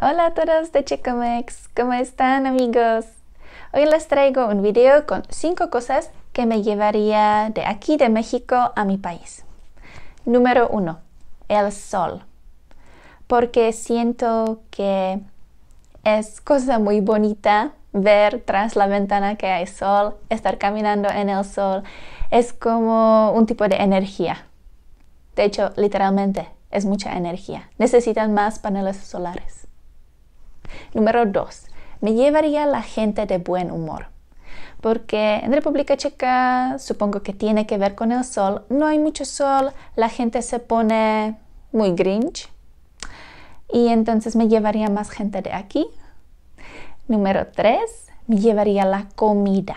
Hola a todos de Chicomex, ¿cómo están amigos? Hoy les traigo un video con cinco cosas que me llevaría de aquí de México a mi país. Número uno. El sol. Porque siento que es cosa muy bonita ver tras la ventana que hay sol, estar caminando en el sol. Es como un tipo de energía. De hecho, literalmente, es mucha energía. Necesitan más paneles solares. Número dos, me llevaría la gente de buen humor. Porque en República Checa, supongo que tiene que ver con el sol, no hay mucho sol, la gente se pone muy grinch. Y entonces me llevaría más gente de aquí. Número tres, me llevaría la comida.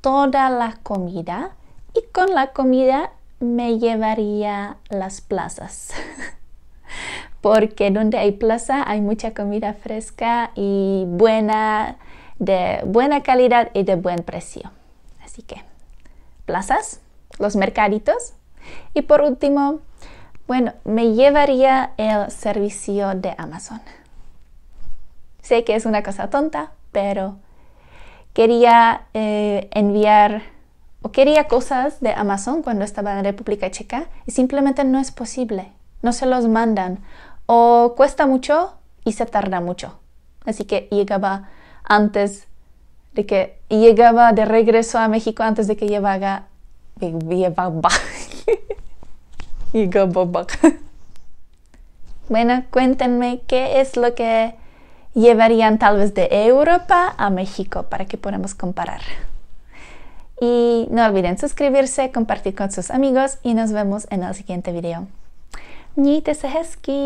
Toda la comida. Y con la comida me llevaría las plazas. porque donde hay plaza hay mucha comida fresca y buena, de buena calidad y de buen precio. Así que plazas, los mercaditos. Y por último, bueno, me llevaría el servicio de Amazon. Sé que es una cosa tonta, pero quería eh, enviar o quería cosas de Amazon cuando estaba en República Checa y simplemente no es posible. No se los mandan o cuesta mucho y se tarda mucho. Así que llegaba antes de que llegaba de regreso a México antes de que llevara llevaba llegaba. Bueno, cuéntenme qué es lo que llevarían tal vez de Europa a México para que podamos comparar. Y no olviden suscribirse, compartir con sus amigos y nos vemos en el siguiente video. Mějte se hezky.